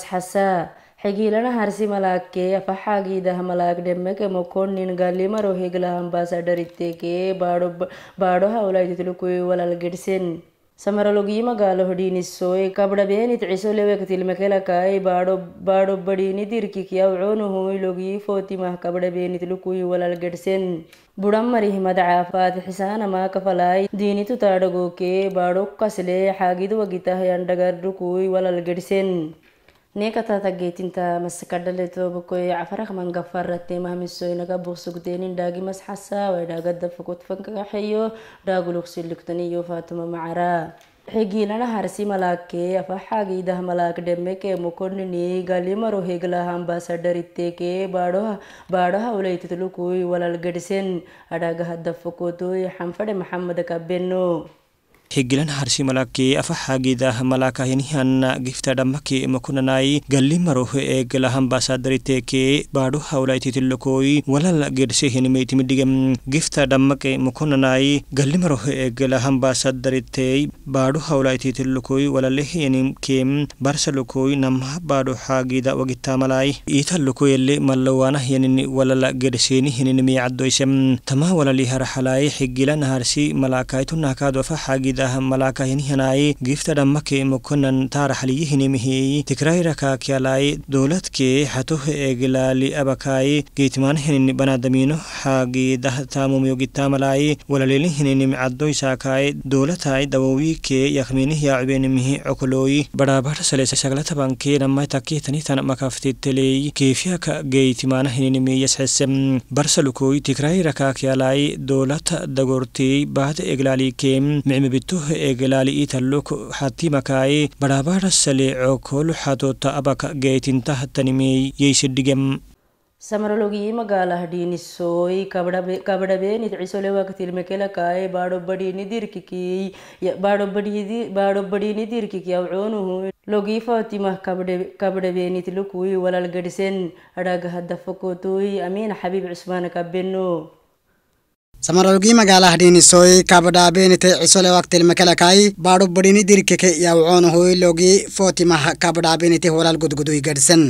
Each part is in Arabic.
ވަސްހަސައި ހެގީލަނ ހަރಸಿಮಲಕ್ಕೆ ފަހާގީދަ ހަމަލާގެ ޑެމެކެ މޮކޮންނިން ގަލ್ಲಿމަރު ހެގިލަ ހަންބާ ސަޑަރިއްތޭކޭ ބާޑު ބާޑު ހައުލަ އިދިތުލު ކުއިވަލަލް ގެޑިސެން ಸಮರಲುಗೀಮ ಗಾಲು ಹೊಡೀನಿಸ್ ಸೋಯ್ ಕಬಡ ಬೇನಿತ್ ಇಸೋಲೆವೆಕ ತಿಲ್ಮೆಕೆಲಕಾಯಿ ಬಾಡೊ ಬಾಡೊಬ್ಬಡೀನಿ ದಿರ್ಕಿಕಿ ಅವನು ಹೂಯಿಲುಗಿ ಫೋತಿಮಾ ಕಬಡ ಬೇನಿತಿಲು ಕುಯುವಲಲ್ ಗೆಡ್ಸೆನ್ ಬುಡಮ್ಮರಿ ಹಿಮದ ಆಫಾತ್ ಹಿಸಾನ ಮಾಕಫಲಾಯಿ ದೀನಿತು ತಾಡಗೋಕೆ ಬಾಡೊಕ್ಕಸಲೆ ಹಾಗಿದು ವಗಿತ ಎಂಡಗರ್ಡು ಕುಯುವಲಲ್ ಗೆಡ್ಸೆನ್ نيكتا تجيت انت مسكر دلتو بكوي عفرخ من قفرت ما مسوي نجا بوسقدين داقي مس حسا ودا قد فكوت فنك حيو داقو لوكسي لكتني فاطمه معرا حجينا هرسي ملاكي فحاجي ده ملاك دمك مكونني غالي مرو هيغلا هم باسدر اتكي بادو بادو هولي تتلو كوي ولا الجدسين اداغ هدف فكوتو حنفد محمد كبنو heggelan harsi malakee afa hagida malakayanihan giftadhamakee makunanai galli maroh eegela hambaasaadaritekee baadho hawlaititilokoy walal gedsehenimeytimidigem giftadhamake makunanai galli maroh eegela hambaasaadaritey baadho hawlaititilokoy walalehenimkeem barsalokoy namah baadho hagida wagitamalai iitalokoyele malawanahianin walal gedseenihininimeycaddoysem tama walaliharahalai heggelan harsi malakaitunakaado afa hagida ده ملاكا هناي جفت دمك مكنا تارح ليهنمه تكرايركا دولت دولتك حتوه إجلا لأبكاي جيتمان هنن بنادمينو حاجي ده تاموم يوجي تاملاي ولا ليلين هنن معدوي ساكاي دولتاي دوويك يخمينه يعبينمه عقلوي برابر سلسة شغلة بانكي لما تاكيتني تانا مكافتي تلي كيفيك جيتمان هنن يسحسم برسلكوي تكرايركا كيالاي دولت دغورتي بعد إجلالي كيم معمي toh egelali itallok xatimakaye barabara saleeco koolu xatota abaka geetintah tanimey yeysedhigem ಸಮರಲೊಗಿ ಮಗಾಲ ಹಡೀನಿ ಸೋಯ್ ಕಬಡಬೆ ಕಬಡಬೆ ನಿತ್ ಇಸೊಲೆವಾಗ ತಿರ್ಮೆಕೆಲಕಾಯ್ ಬಾಡೊಬ್ಬಡಿ ನಿದಿರ್ಕಿಕಿ ಬಾಡೊಬ್ಬಡಿ ಇದಿ ಬಾಡೊಬ್ಬಡಿ ನಿದಿರ್ಕಿಕಿ ಅವನು ಲೊಗಿ ಫಾತಿಮಾ ಕಬಡೆ ಕಬಡಬೆ ನಿತಿಲು ಕೂಯ್ ಒಲಲ್ ಗಡಿಸೆನ್ ಅಡಗ ಹದ್ದಫಕೋತೂಯ್ ಅಮೀನ್ ಹಬೀಬ್ ಉಸ್ಮಾನ ಕಬ್ಬೆನ್ನು samaralgi magala hadhinisoi kabdhabenite cisole waktil makalakai bado badini dirkeke yawcon hoylogi fotimah kabdhabenite holal gudgudui gadsen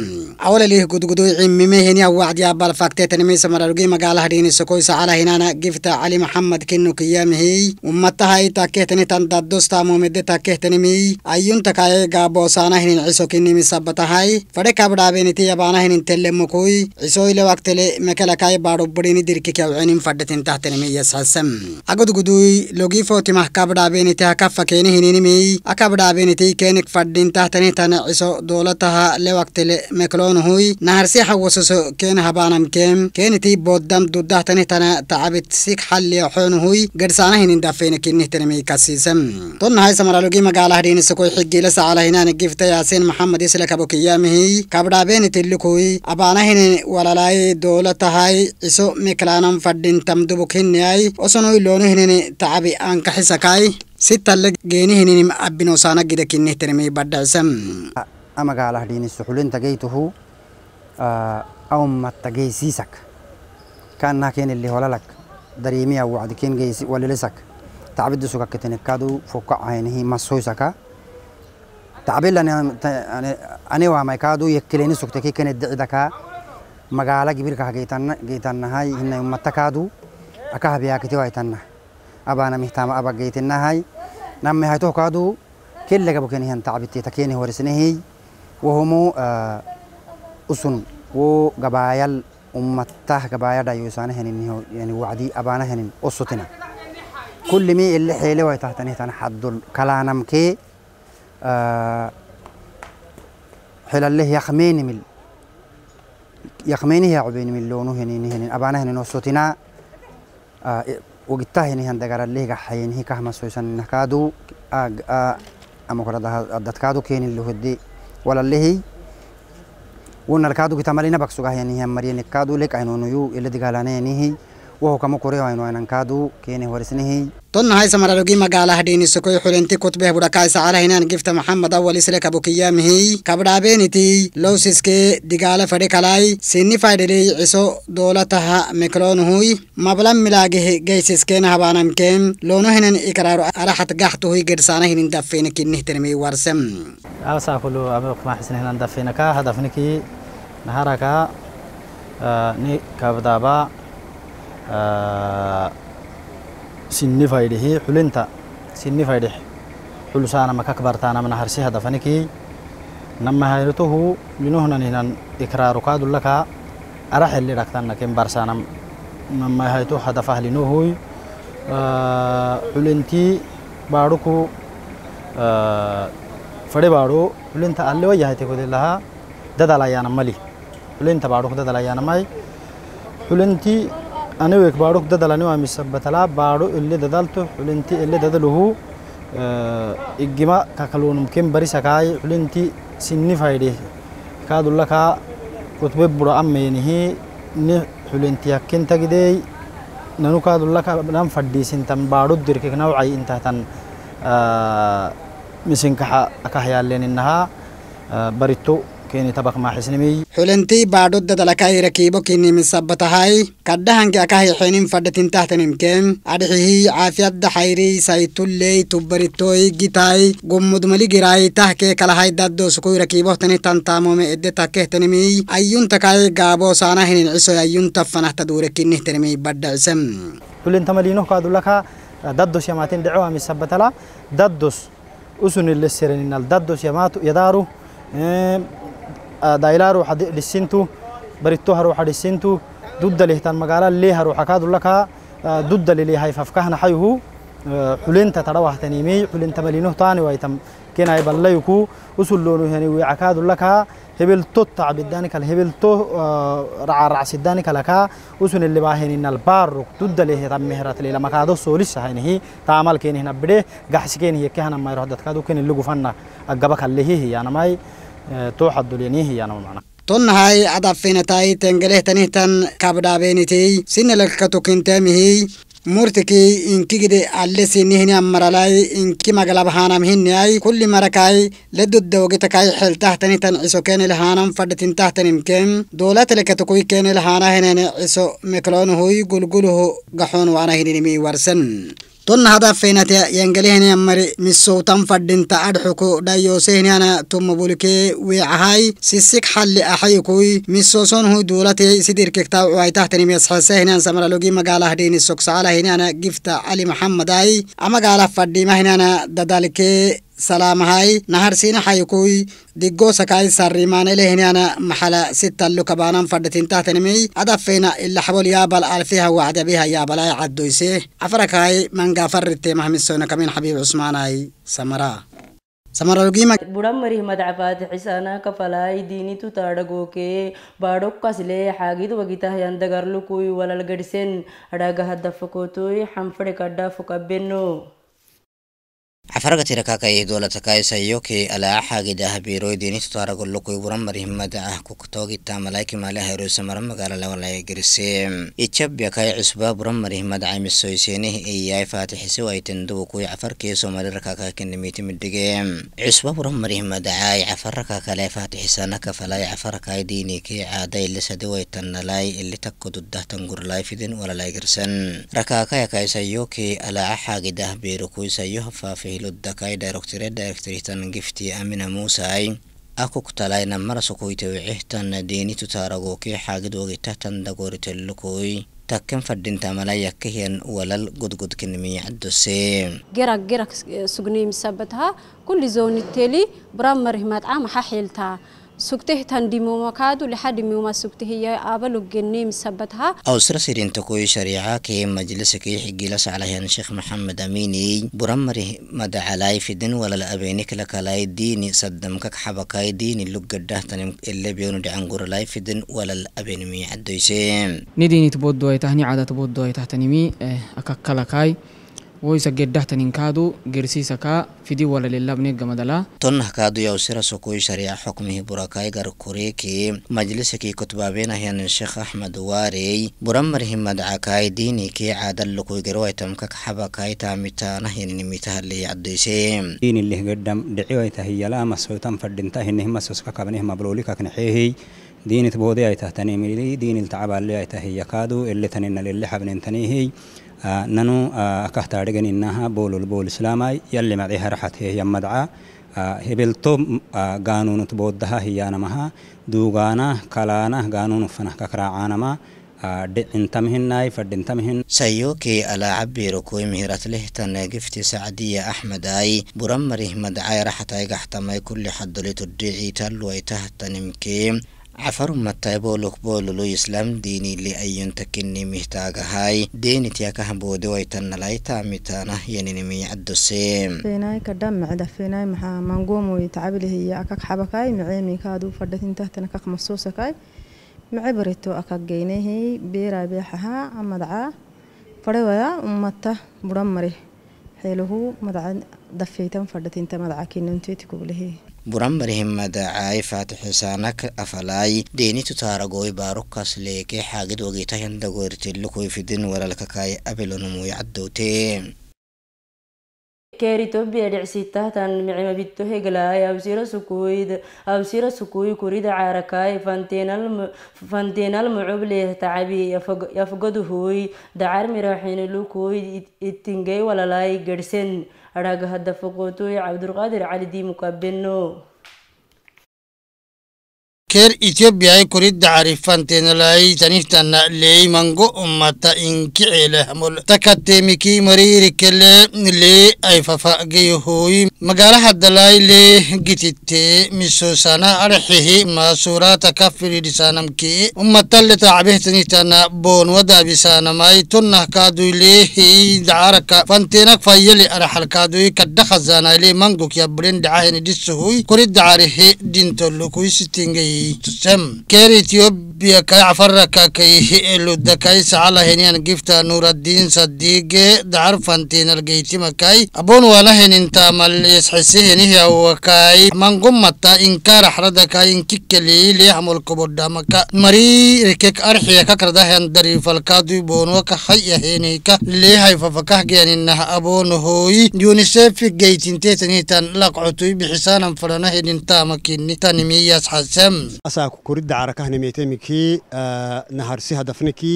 awlalih gudgudui cimimeheni awacdiya balfaktetanimi samaralgi magala hadhinisokoi sacala gifta ali mohamad kinukiyamihi ummatahay takehtanitan dadosta mumide takehtanimi ayuntakaye gabosaana hinin ciso kinimi sabatahay fade kabdhabenite yabana hinin telemokoi cisoile waktile makalakai bado badini dirkeke awcenin fadhetintahtani samiyya saasam agudgudui logii footimah kabdhaabeenite hakaffa keeni hininimi akabdhaabeenitei keenik faddhintahtanitan ciso doolataha lewaktele mekloonhui naharsi hawasoso keen habaanamkeem keenitii booddam dudahtanitana tacabit sik xalliyoxoonuhui gedhsaana hinindafeene kinnihtanimi kasiisam tonnahay samaralogii magaalah dhiinisokoi xiggiila sacala hinaani gifta yaasiin maxamed isla kabokiyyaamihi kabdhaabeenitilikui abaanahinin walalaayi doolatahay ciso miklaanan faddhintam dubukhin hinneai osono iloonu hinini tacabi aan kaxisakai si talle geeni hininim abbinosaana gida kinnih tirmi badhacsam amagalah dhini suxulin tagaytuhu awma tagaysiisak kaanahkeen illi holalak dareemiya wacdikeen geysi walilisak tacbiddu sukakitinikadu fokacainihi masoysaka tacbilla ani waamaikaadu yekkileni sugteki kenedicdaka magaala gibirkaha geytannahay hinayumatakaadu akahabiyaakiti waytanna abaana mihtaama abageytinnahay nammi haytoh kaadu kelle gabu keni han tacbitti takeeni horisnehiy wahumu usun wo gabaayal ummattah gabaayadhayo isaana henin yani wacdi abaana henin usutina kullimi illi xeele waytahtanihtan xaddul kalaanamkee حلله يخمين مل يخمينه يا عبين ملونه هنين هنين أبانا هنين وصوتنا ogitahinihan ah, eh, dagaraleega xayinihi kahmasoysanakaadu amakoradadkaadu keenin lohode walalehi wunarkaadu kitamalina baksugahinihi mariyanikkaadu lekainonuyu ila digalaneenihi woho kama koreho ainoainankaadu keeni horisnihi تون هاي سمرالوجي مقالة هدين السكوي حلنتي كتبه بدكاي سعالة هنا جفت محمد أول إسلا كبوكية مهي كبرابينتي لو سيسكي دقالة فري كلاي سيني فايدري عسو دولتها مكرون هوي مبلغ ملاقيه جاي سيسكين هبانم كيم لونو هنن إقرارو أرحت قحتو هي قرسانة هنن دفين كنه ترمي ورسم أوسا كلو أميوك ما حسن هنن دفينك هدفنكي نهارك آه، ني كابدابا آه، sinni faydihi xulinta sinni faydih xulusaana makakbartaana mana harsi hadafaniki nama hayrituhu minuhnan hinan ikraarukaadulaka ara xilli dhaktannakin barsaanam nama haytu hadafa hlinuhuy xulintii baadhuku fadhi baadhu xulinta allewayahayte kudilaha dadalayaanamali xulinta baadhuku dadalayaanamay xulintii أنويك بارك ددل أنو أمي سبتلا بارو اللي ددلته حلنتي اللي ددله آه، إجما ككلون ممكن بري سكاي حلنتي سني فايده كاد الله كا كتب برا أمي نهي نه حلنتي أكين تجدي ننو كاد الله كا نام فدي سنتم بارو درك نوعي أنت تن آه، مسنكها أكهيا لين إنها آه، بريتو كيني تبق ما حسنمي حلنتي بعدود دلكاي ركيبو كيني من سبتهاي كدهنك أكاهي حينين فردتين تحتنم كم أدحيه عافيات دحيري سايتولي تبريتوي جيتاي قمد ملي جراي تحكي كلاهاي دادو سكوي ركيبو تني تنتامو من إدي تحكيه تنمي أيون تكاي قابو سانا هنين عسو أيون تفنه تدورك إنه تنمي بدا عسم حلن تملينوه قادو لكا دادوس يماتين دعوة من سبتلا دادوس أسن اللي سرنين الدادوس يماتو يدارو آه، دايلار روح دسنتو بريتوها روح دسنتو ضد له تن مقالة ليها روح كاد لك ضد آه، للي هاي ففكهنا حيهو آه، حلين تتروح تنيمي حلين تملينه تاني ويتم كنا يبليكو وصل لونه يعني وعكاد لك هبل تطع بدانك الهبل تو رع رع سدانك لك وسن اللي باهن ان البار ضد له تم مهرت لي لما كادو سولس هينه تعمل كين هنا بده قحس كين هي ما يروح دتك كين اللي غفنا اغبك اللي هي انا ماي توحد دولينيه يعني معنا tonnahay adafinatai tengelehtanihtan kabdhaabeenitey sinelekatukinteemihii murtikii inkigide allesinihini ammaralay inki maglabhaanamhinniay kulli marakai leduddawgitakai xeltahtanihtan ciso keenilhaanan fadhitintahtaninkeem doolateleketukui keenilhaanahenene ciso mikloonuhuy gulguluhu gaxoon waanahininimi warsen تون هذا فينتيا ينجليهن يمري مسو تنفدين تأدحكو دايوسيهن أنا توم بولكي ويعهاي سيسك حل أحيكوي مسو سون هو دولتي سيدير كتاب وعيته تاني مسحسيهن أنا سمر لوجي مقالة هدين السوكسالة هنا أنا جفت علي محمد أي أما قالة فدي ما هنا أنا ددالكي salamahay naharsinaxaykuy diggosakai sarrimanelehniana maxala sitallu kabanan fadhitintahtanimi adafeina ilaxbol yaabal alfiha wacdabiha yaabalai caddoyse afarakai mangafarite mahmisoyna kamin xabiib cusmaanai samara buಡಮ್ಮರಿಹಿ ಮದಪಾತಿ xiಸಾನ ಕಫಲಾಯಿ ದೀನಿತು ತಾಡಗೋಕೆ ಬಾಡೊಕ್ಕಸ್ಲೆ ಹಾಗಿದು ಬಗಿತಹಯಂದಗರ್ಲು ಕೂಯು ಒಲಲ್ಗಡಿಸೆನ್ ಅಡಗ ಹದ್ದಫಕೋತುಯ್ ಹಂಫಡೆ عفرقت ركاكا إيه دولة كاي سيوكي على حاجدها بيروي ديني تطارق اللقوي برمر همدا كوكتوغي تاملاكي مالا هيروس مرم قال لا ولا يجرسيم يتشب يكاي عسبا برمر همدا عيم السويسينه إياي فاتح سوى تندو كوي عفر كيسو مال ركاكا كنميت مدقيم عسبا برمر همدا عاي عفر ركاكا لا فاتح سانك فلا يعفر كاي ديني كي عادي اللي سدوي تنلاي اللي تكو ضده تنقر لاي فيدن ولا لا يجرسن ركاكا يكاي سيوكي على حاجدها بيروكوي سيوه فافهلو دكاي دايركتوري دايركتريتان غفتي امينه موسى اي اكو كتلاينا مرسكو يتوعيتان ديني تتارغو كي حاجد وغيتاتان دغوريتي لكوي تاكن فدينتا ملايا كهين ولل قد قد كنمي عدو سيم جيراك جيراك سوغني مسابتها كل زوني التالي برام مرهمات عام حاحيلتها سكته تندمو مكادو لحد ميوما سكته هي أبا لجنة مثبتها أو سر سيرين تكوي شريعة كي مجلس كي حجلس عليه الشيخ محمد أميني برمره مدى علاي في دين ولا لأبينك لك لاي ديني صدمك حبكاي ديني لجده تنم اللي بيون دعان قر لاي في دين ولا لأبين مي عدويسين نديني تبود دواي تهني عادة تبود دواي تهتنمي إيه، أكاكالاكاي woisa geddahtanin kaadu gersiisa kaa fidi wala lelabne gamadala tonna kaadu yawsira sokoi sharia xukmihi burakai gar kureeki majlisaki kutbaabenahianin sheekh axmed waarey buramar himadcakai diinikii caadallukui gerowaitamkak xabakai taamitaanahininimitahaley caddoyse diinilih geddham dhiciwaitahiyalaamasoitan fadhintahinihmasoskakabnehmabloolikaknexeehey diinit boode aitahtanimili diinil tacabaalle aitahiyakaadu eletanina lele xabnentaniihey آه، نانو آه، أكهتا رجن إنها بولو البول إسلاما يلي مدعيها رحت هي مدعا آه، هبلتو قانون تبودها هي نمها دوغانا كلانا قانون فنه كراعانما دعنتمهن فدنتمهن سيوكي ألا عبي ركوي مهرت له تناقفت سعدية أحمد أي برمره مدعي رحت أي كل حد لتدعي تلوي تهتنمكي cafarumnatayboluk bolulu islam dinili ayyunta kinimih taagahay denitiakaha boodiwaitanalai taamitana yaninimi cadose finai tacabilihiya akak xabakai maceemikaadu fadhatintahtan kak masuusakai mace barito akak geynehi beeraa beexaha amadaca ummata buran mare xeelahu dafeytan fadhatinta madaca kinanteeti buranbari himmadacay faatixisaanak afalay deenitu taaragoy baarukas leeke xaagid wagitahan dagoyrtilikoyfidin walalkakay abilonumuy caddowte keer itoobia dhicsitahtan micimabito heglay awsira sukuyd awsira sukuy kurida caarakay fanteenal mucubleh tacabi yafgaduhuy dacar miraxinilukuyd itingay walalay gerhsen أراجع هدف قوتو يا عبد القادر علي دي مكبنو ker itiyobiyai kuridda carifanteenalaai tanihtanna leey mango ummata inkicelehamol takateemiki mariirikele lee ayfafageyhoy magaalahadalaai lee gititte misosana arxihi maasuraata ka firidisaanamki ummatale taacbeh tanihtanna boonwadaabisaanamai tonnah kaadui leehi dacaraka fanteenak fayyali arxalkaadui kaddhakhazanai lee mangok yabren dhacaheni dhisohoy kuridda carihe dintolukuisitingeyi Cem. Geri diyor Itoobiya kayacfaraka kayihieludakais calahenian gifta nuuradiin sadiige dacarfantinalgeytimakai abon walaheninta malis xisehenihawakaai mangumata inkaraxradakai inkikeliilihamolkobodhamaka marii rekek arxiya kakardahan darifalkaadui boonwaka hayaheneyka leehaifafakahgeaninah aboonohooyi yunisefi geytinteetanitan laqcotui bixisaanan faranahenintamakini tanimiyas xasem asaa ku koridda carakahnameetemik ki naharsi hadafniki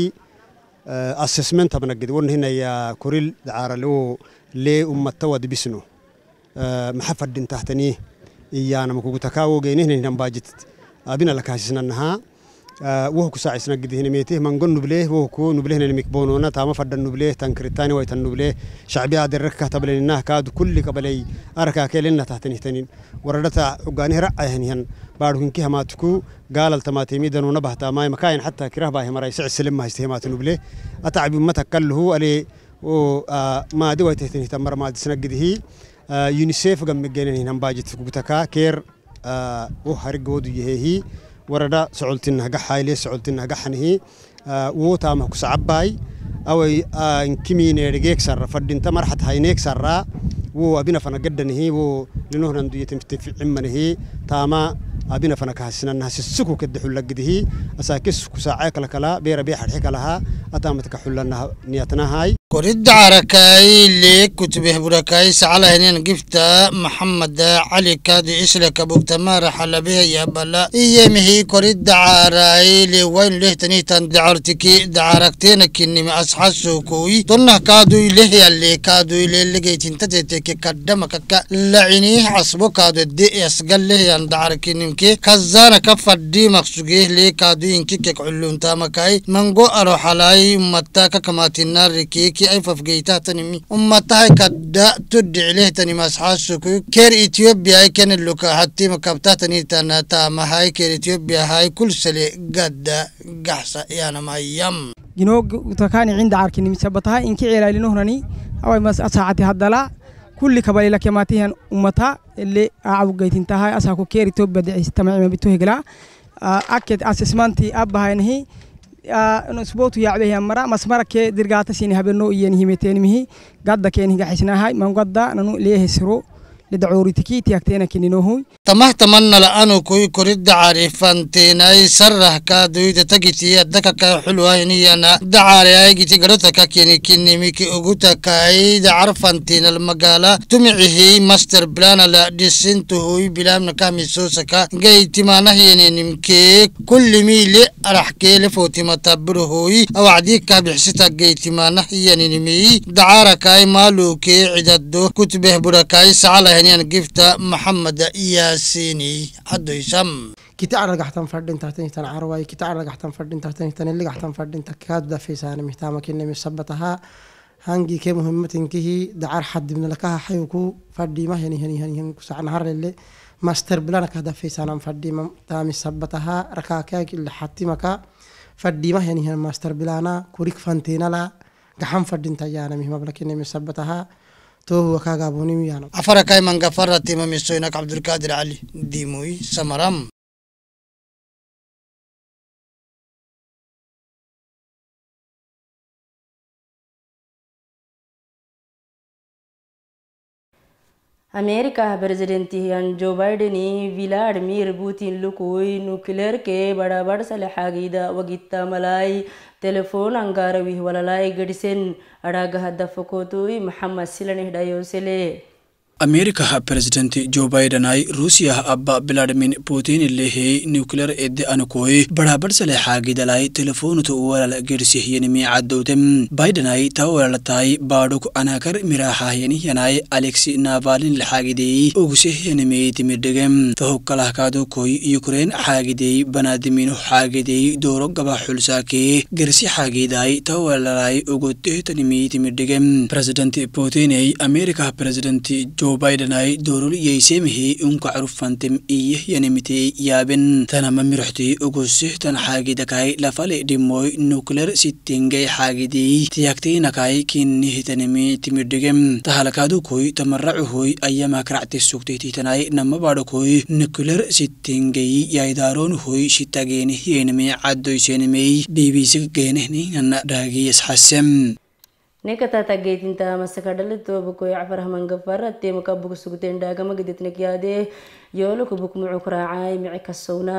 assessment abna gidwon hina ya kuril daaralo le ummata wad bisno maxafadin tahtani iyana makugu takaawo geynihna hinan baajit abina lakaasisnanaha wuhu ku saacisna gidihina meetih mangon nubleh wuhu ku nublehna nimik boonona taama fadhan nubleh tan kiritani waytan nubleh shacbi adirrakah tableninah kaadu kulli qabalay arkaa keelinna tahtanihtani waradhata ugaanihra ayahanihan بارهنكي هماتكو قال التماتيمي دنو نبه تاماي مكاين حتى كره باهي مراي سع سلم آه، ما استهمات نبله أتعب متكل هو علي ما دوي تهتني تمر ما دسنقده آه، يونيسيف قم مجانين هم باجت كوكتكا كير آه، وحرق ودو يهي وردا سعولتنا قحا إلي سعولتنا قحنه ووتامه كسعباي أو إن كمين رجيك سر فردين تمر حتى هينيك سرّا wuu abina fana gadhanihii wuu linuhnan duyatimtificimmanihii taama abina fana kahasinan hasisuku kadda xullagidihii asaakis kusaacee kala kala beera bee xadxe kalahaa ataamat ka xullaniyatnahay كرد عركاي اللي كتبه بركاي سعلا هنين جفتا محمد علي كادي إسلك بوكتا ما رحل بيه يا بلا مهي كرد عراي اللي وين له تني دعرتكي دعركتين كني ما أسحسو كوي طنه كادو له يا اللي كادو اللي اللي جيت انتتتك كدمك كا لعيني عصبو كادو دي يسقل له يا دعرك نمكي كزانا كفر دي مقصوغيه اللي كادو ينكي كعلون تامكاي أروح أروحالاي متاكا كماتي ناركي ki ayfaf geytahtanimi ummatahay kadda tuddhiclehtanimashasuku ker ethiopiyai kenelluka hattima kabtahtanitana taamahay ker ethiopiyahai kulsale gadda gaxsa yanamayam ginoo takani cinda arkinimisabatah inki ceelaylinohnani away masaacati haddala kulli kabalila kematihan ummata ele aawugaytintahay asaku ker ethiopia dhicistamaima hegla akket asesmanti abbahaynahi isbotu yacbehyamara masmarake dirgata sini habenno iyeni himetenimihi gadda keni gaxisnahay mangwadda nanu leehesiro tamahtamanala anu kuy kuriddacaari fantinay sarah kaa duyda tagiti addakakaa xulwayniyana dacaari aygiti garotaka kini kinimiki ugutakay dacar fantinal magaala tumicihi master blanala dhisintuhuy bilaamna kamisosaka gaytimaanahiyaninimkee kullimiile araxkeele footimata birhoy awacdii kaabixsita gaytimaanahiyaninimi dacaarakaay maaluukee cidado kutbeh burakai sacala henyaan gifta maxamed yaasiini caddaysam kita aragaxtan fadhinta tintan carway kita aragaxtan fadhinta tintan iligaxtan fadhinta kaad dafaysaani mihtaama kinimi sabataha hangi kee muhimatinkihi dacar xadibna lakaha xayuku fadhiima heni heni heni heni kusacna harlele master bilana ka dafaysaanam fadhiima taami sabataha rakaakaag ili xatimaka fadhiima heni heni master bilana kurik fanteenala gaxan fadhinta yaanami mablakini misabataha توه وكاغا بوني ميانو أفركاي من غفرت إمام السوينك عبد القادر علي ديموي سمرام America ಬ್ರೆಜಡೆಂಟಿ ಅನ್ Joe ಬೈಡನಿ Vladimir ಬೂತಿನ್ಲು ಕೂಯ್ nuclear ಕೆ ಬಡಬಡ ಸಲೆ ಹಾಕಿದ ಮಲಾಯಿ ಟೆಲಿಫೋನ್ ತೆಲೆಫೋನ್ ಅಂಗಾರವಿಹಲಾಯ್ ಗಡಿಸೆನ್ ಅಡಗ ಹದ್ದ ಫಕೋತುಯ್ ಮಹಮ್ಮದ ಸಿಲನ್ ಹಿಡೆಯೋ አሜሪካ ፕሬዚደንት ጆ ባይደናይ ሩሲያ አባ ብላድሚን ፑቲን ሌሄይ ኒውክሌር ኤድ አንኮይ በራበር ስለ ሓጊደላይ ቴሌፎን ትወላል ጌድሲህ የንሚ ዓደውቴም ባይደናይ ታወላልታይ ባዶክ አናከር ሚራሓህ የንህየናይ አሌክሲ ናቫልን ልሓጊደይ ኡጉሴህ የንሜይ ትሚድገም ተሆከላህካዶ ኮይ ዩክሬን ሓጊደይ በናድሚኑ ሓጊደይ ዶሮ ገባ ሑልሳኬ ጌርሲ ሓጊዳይ ታወላላይ ኡጎቴህ ተንሚ ትሚድገም ፕሬዚደንት ፑቲነይ አሜሪካ ፕሬዚደንት ጆ jo baidenai dorul yeisemhe unka carufantem iyih yanemitei yaaben tanama miroxtei ogosih tan xaagidakai lafale dhimoi nukler sittingai xaagidei tiyaktinakai kinnihitanemi timirdhigem tahalakaadukoi tamaracuhoi ayamakracte sugteititanai namabadhokoi nukler sittingai yaidaaronuhoi shitageenih yenemi caddoisenemi bbc geenehni nana dhaagiyas xasem nekataatageetinta masakadhalitoo bukoy cafarhamanka farattee maka buk sugteen dhaagama gaditnakyaadee yoolaka buk mucuk raacay mici kasowna